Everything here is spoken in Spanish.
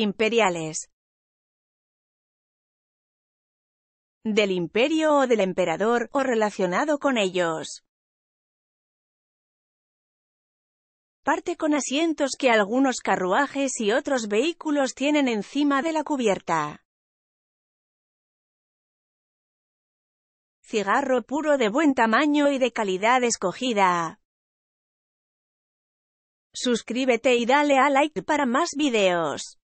imperiales. Del imperio o del emperador, o relacionado con ellos. Parte con asientos que algunos carruajes y otros vehículos tienen encima de la cubierta. Cigarro puro de buen tamaño y de calidad escogida. Suscríbete y dale a like para más videos.